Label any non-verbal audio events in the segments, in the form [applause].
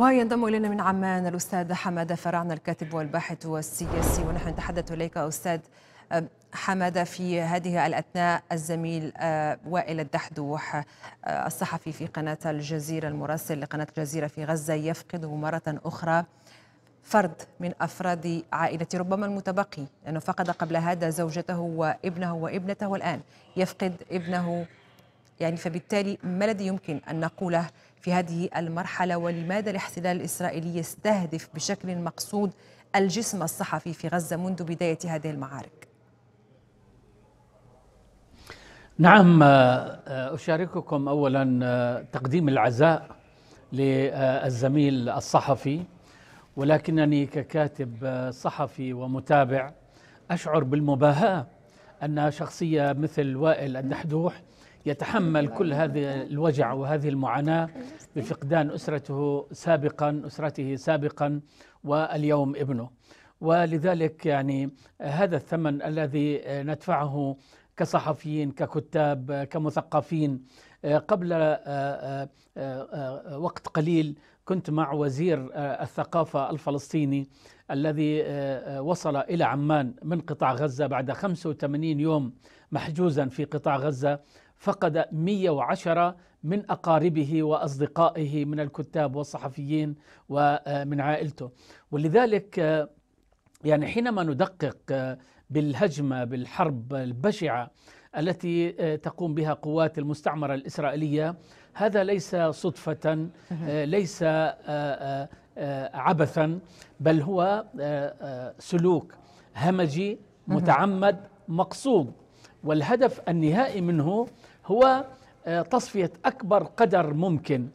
وينضم الينا من عمان الاستاذ حماده فرعنا الكاتب والباحث والسياسي ونحن نتحدث اليك استاذ حماده في هذه الاثناء الزميل وائل الدحدوح الصحفي في قناه الجزيره المراسل لقناه الجزيره في غزه يفقده مره اخرى فرد من افراد عائلته ربما المتبقي لانه فقد قبل هذا زوجته وابنه وابنته والان يفقد ابنه يعني فبالتالي ما الذي يمكن ان نقوله في هذه المرحلة ولماذا الاحتلال الإسرائيلي يستهدف بشكل مقصود الجسم الصحفي في غزة منذ بداية هذه المعارك نعم آه، آه، أشارككم أولا آه، تقديم العزاء للزميل الصحفي ولكنني ككاتب صحفي ومتابع أشعر بالمباهاة أن شخصية مثل وائل الدحدوح يتحمل كل هذا الوجع وهذه المعاناة بفقدان أسرته سابقا أسرته سابقا واليوم ابنه ولذلك يعني هذا الثمن الذي ندفعه كصحفيين ككتاب كمثقفين قبل آه، آه، آه، وقت قليل كنت مع وزير الثقافة الفلسطيني الذي وصل إلى عمان من قطاع غزة بعد 85 يوم محجوزا في قطاع غزة فقد 110 من أقاربه وأصدقائه من الكتاب والصحفيين ومن عائلته ولذلك يعني حينما ندقق بالهجمة بالحرب البشعة التي تقوم بها قوات المستعمرة الإسرائيلية هذا ليس صدفة ليس عبثا بل هو سلوك همجي متعمد مقصود والهدف النهائي منه هو آه، تصفيه اكبر قدر ممكن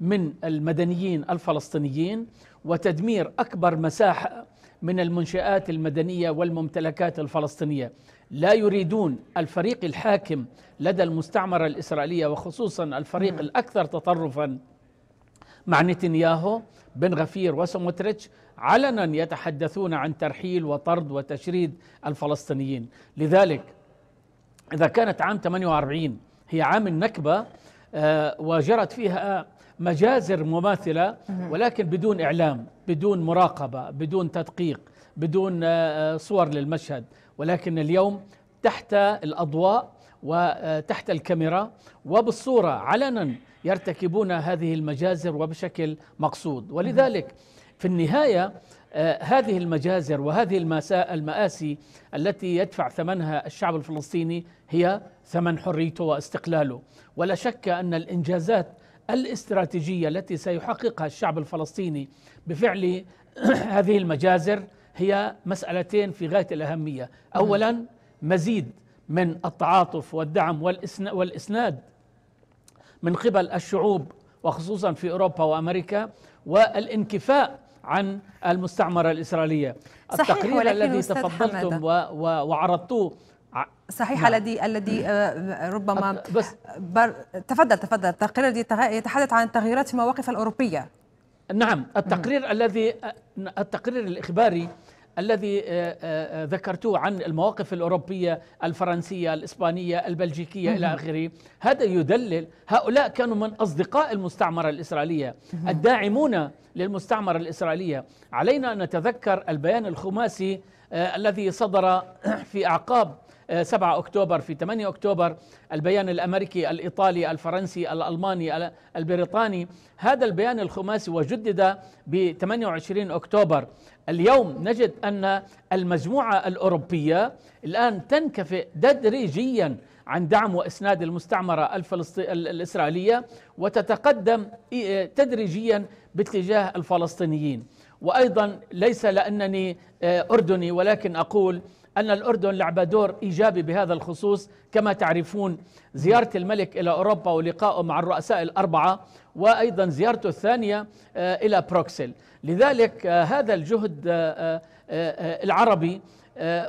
من المدنيين الفلسطينيين وتدمير اكبر مساحه من المنشآت المدنية والممتلكات الفلسطينية لا يريدون الفريق الحاكم لدى المستعمرة الإسرائيلية وخصوصا الفريق نعم. الأكثر تطرفا مع نتنياهو بن غفير وسموتريتش علنا يتحدثون عن ترحيل وطرد وتشريد الفلسطينيين لذلك إذا كانت عام 48 هي عام النكبة آه، وجرت فيها مجازر مماثلة ولكن بدون إعلام بدون مراقبة بدون تدقيق بدون آه، صور للمشهد ولكن اليوم تحت الأضواء وتحت آه، الكاميرا وبالصورة علنا يرتكبون هذه المجازر وبشكل مقصود ولذلك في النهاية آه، هذه المجازر وهذه المآسي التي يدفع ثمنها الشعب الفلسطيني هي ثمن حريته واستقلاله ولا شك أن الإنجازات الاستراتيجية التي سيحققها الشعب الفلسطيني بفعل [clears throat] هذه المجازر هي مسألتين في غاية الأهمية أولا مزيد من التعاطف والدعم والإسناد من قبل الشعوب وخصوصا في أوروبا وأمريكا والانكفاء عن المستعمرة الإسرائيلية صحيح التقرير الذي تفضلتم و و وعرضتوه صحيح الذي نعم. الذي آه، آه، ربما بس بر... تفضل تفضل التقرير الذي يتحدث عن التغييرات في المواقف الأوروبية نعم التقرير الذي آه، التقرير الإخباري الذي آه، آه، آه، ذكرتوه عن المواقف الأوروبية الفرنسية الإسبانية البلجيكية إلى آخره هذا يدلل هؤلاء كانوا من أصدقاء المستعمرة الإسرائيلية الداعمون للمستعمرة الإسرائيلية علينا أن نتذكر البيان الخماسي الذي صدر في أعقاب 7 آه، أكتوبر في 8 أكتوبر البيان الأمريكي الإيطالي الفرنسي الألماني البريطاني هذا البيان الخماسي وجدد ب 28 أكتوبر اليوم نجد أن المجموعة الأوروبية الآن تنكفئ تدريجيا عن دعم واسناد المستعمره الفلسطي... الاسرائيليه وتتقدم آه، تدريجيا باتجاه الفلسطينيين وايضا ليس لانني آه، اردني ولكن اقول أن الأردن لعب دور إيجابي بهذا الخصوص كما تعرفون زيارة الملك إلى أوروبا ولقائه مع الرؤساء الأربعة وأيضا زيارته الثانية آه، إلى بروكسل لذلك آه، هذا الجهد آه، العربي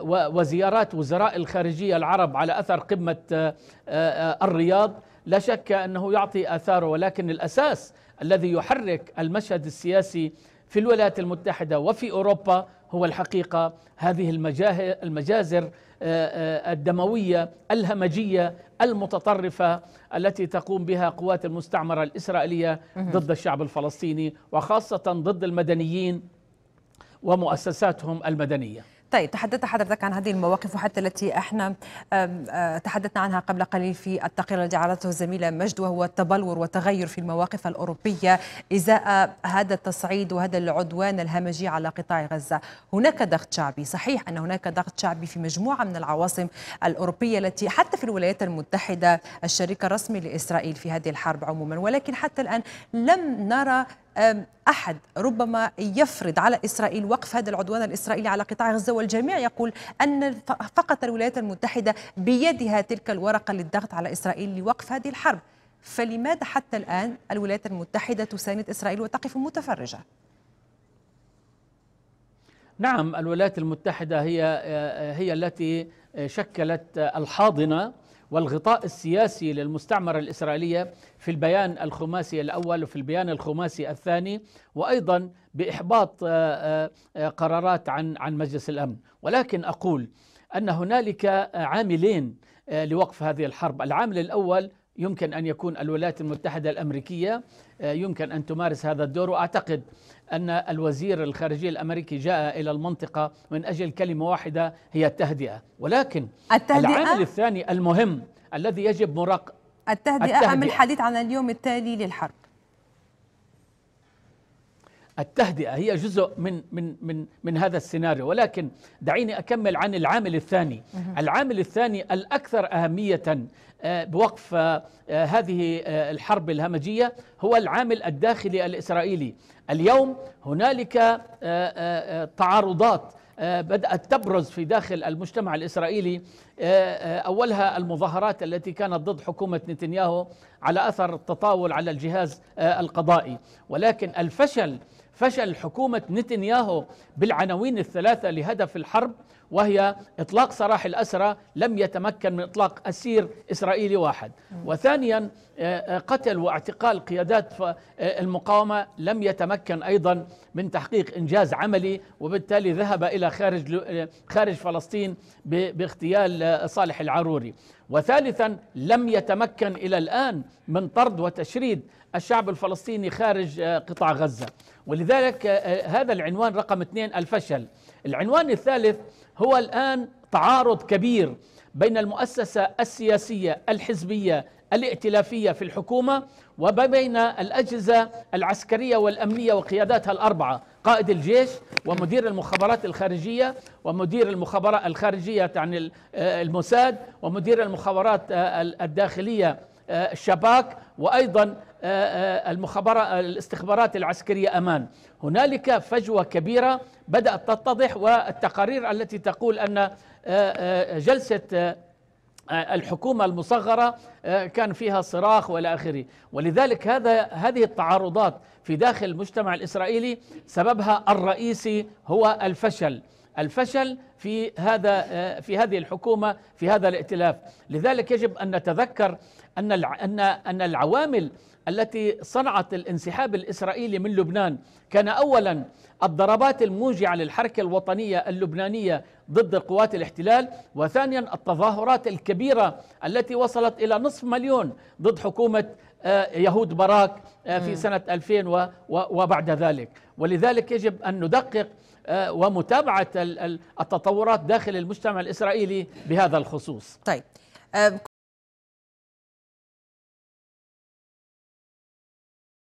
وزيارات وزراء الخارجية العرب على أثر قمة الرياض لا شك أنه يعطي آثاره ولكن الأساس الذي يحرك المشهد السياسي في الولايات المتحدة وفي أوروبا هو الحقيقة هذه المجازر آه، آه، الدموية الهمجية المتطرفة التي تقوم بها قوات المستعمرة الإسرائيلية ضد الشعب الفلسطيني وخاصة ضد المدنيين ومؤسساتهم المدنية طيب تحدثت حضرتك عن هذه المواقف وحتى التي احنا آه، تحدثنا عنها قبل قليل في التقرير الذي عرضته الزميله مجد وهو التبلور والتغير في المواقف الاوروبيه ازاء هذا التصعيد وهذا العدوان الهمجي على قطاع غزه، هناك ضغط شعبي، صحيح ان هناك ضغط شعبي في مجموعه من العواصم الاوروبيه التي حتى في الولايات المتحده الشريك الرسمي لاسرائيل في هذه الحرب عموما، ولكن حتى الان لم نرى أحد ربما يفرض على إسرائيل وقف هذا العدوان الإسرائيلي على قطاع غزة والجميع يقول أن فقط الولايات المتحدة بيدها تلك الورقة للضغط على إسرائيل لوقف هذه الحرب فلماذا حتى الآن الولايات المتحدة تساند إسرائيل وتقف متفرجة؟ نعم الولايات المتحدة هي آه، آه، هي التي شكلت الحاضنة والغطاء السياسي للمستعمرة الإسرائيلية في البيان الخماسي الأول وفي البيان الخماسي الثاني وأيضا بإحباط آه، آه، آه، قرارات عن عن مجلس الأمن ولكن أقول أن هنالك عاملين لوقف هذه الحرب العامل الأول يمكن ان يكون الولايات المتحده الامريكيه آه، يمكن ان تمارس هذا الدور واعتقد ان الوزير الخارجيه الامريكي جاء الى المنطقه من اجل كلمه واحده هي التهدئه ولكن التهدئة؟ العامل الثاني المهم الذي يجب مراقبه التهدئه, التهدئة ام الحديث عن اليوم التالي للحرب التهدئه هي جزء من من من من هذا السيناريو ولكن دعيني اكمل عن العامل الثاني العامل الثاني الاكثر اهميه آه، بوقف آه، آه، هذه الحرب الهمجيه هو العامل الداخلي الاسرائيلي اليوم هنالك تعارضات بدأت تبرز في داخل المجتمع الإسرائيلي أولها المظاهرات التي كانت ضد حكومة نتنياهو على أثر التطاول على الجهاز القضائي ولكن الفشل فشل حكومة نتنياهو بالعناوين الثلاثة لهدف الحرب وهي إطلاق سراح الأسرى لم يتمكن من إطلاق أسير إسرائيلي واحد وثانيا آه، آه، قتل واعتقال قيادات آه، المقاومة لم يتمكن أيضا من تحقيق إنجاز عملي وبالتالي ذهب إلى خارج, خارج فلسطين باغتيال صالح العروري وثالثا لم يتمكن إلى الآن من طرد وتشريد الشعب الفلسطيني خارج قطاع غزة ولذلك هذا العنوان رقم اثنين الفشل العنوان الثالث هو الآن تعارض كبير بين المؤسسة السياسية الحزبية الائتلافية في الحكومة وبين الأجهزة العسكرية والأمنية وقياداتها الأربعة قائد الجيش ومدير المخابرات الخارجية ومدير المخابرات الخارجية عن يعني آه، الموساد ومدير المخابرات آه، الداخلية آه، الشباك وأيضا المخابرة الاستخبارات العسكرية أمان هنالك فجوة كبيرة بدأت تتضح والتقارير التي تقول أن آه، آه، جلسة آه، الحكومة المصغرة كان فيها صراخ والى اخره، ولذلك هذا هذه التعارضات في داخل المجتمع الاسرائيلي سببها الرئيسي هو الفشل، الفشل في هذا في هذه الحكومة في هذا الائتلاف، لذلك يجب ان نتذكر أن أن أن العوامل التي صنعت الانسحاب الإسرائيلي من لبنان كان أولا الضربات الموجعة للحركة الوطنية اللبنانية ضد قوات الاحتلال وثانيا التظاهرات الكبيرة التي وصلت إلى نصف مليون ضد حكومة آه، يهود براك آه، في سنة 2000 وبعد ذلك ولذلك يجب أن ندقق آه، ومتابعة التطورات داخل المجتمع الإسرائيلي بهذا الخصوص طيب